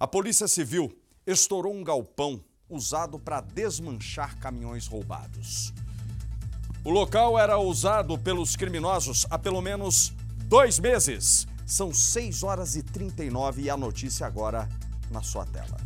A Polícia Civil estourou um galpão usado para desmanchar caminhões roubados. O local era usado pelos criminosos há pelo menos dois meses. São 6 horas e 39 e a notícia agora na sua tela.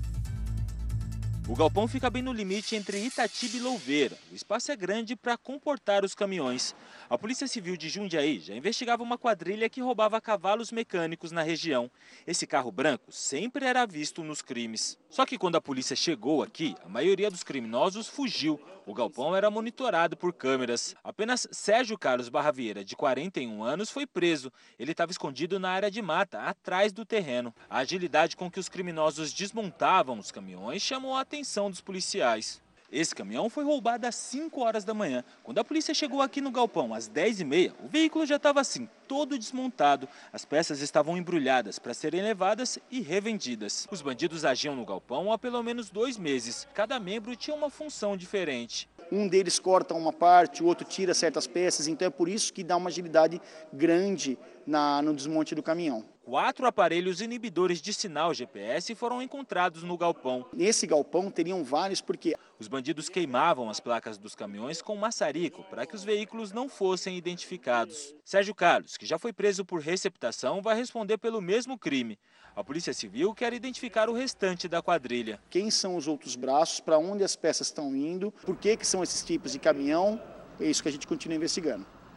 O galpão fica bem no limite entre Itatiba e Louveira. O espaço é grande para comportar os caminhões. A Polícia Civil de Jundiaí já investigava uma quadrilha que roubava cavalos mecânicos na região. Esse carro branco sempre era visto nos crimes. Só que quando a polícia chegou aqui, a maioria dos criminosos fugiu. O galpão era monitorado por câmeras. Apenas Sérgio Carlos Barra Vieira, de 41 anos, foi preso. Ele estava escondido na área de mata, atrás do terreno. A agilidade com que os criminosos desmontavam os caminhões chamou a atenção dos policiais. Esse caminhão foi roubado às 5 horas da manhã. Quando a polícia chegou aqui no galpão às 10 e meia, o veículo já estava assim, todo desmontado. As peças estavam embrulhadas para serem levadas e revendidas. Os bandidos agiam no galpão há pelo menos dois meses. Cada membro tinha uma função diferente. Um deles corta uma parte, o outro tira certas peças. Então é por isso que dá uma agilidade grande na, no desmonte do caminhão. Quatro aparelhos inibidores de sinal GPS foram encontrados no galpão. Nesse galpão teriam vários porque os bandidos queimavam as placas dos caminhões com maçarico para que os veículos não fossem identificados. Sérgio Carlos, que já foi preso por receptação, vai responder pelo mesmo crime. A Polícia Civil quer identificar o restante da quadrilha. Quem são os outros braços? Para onde as peças estão indo? Por que, que são esses tipos de caminhão? É isso que a gente continua investigando.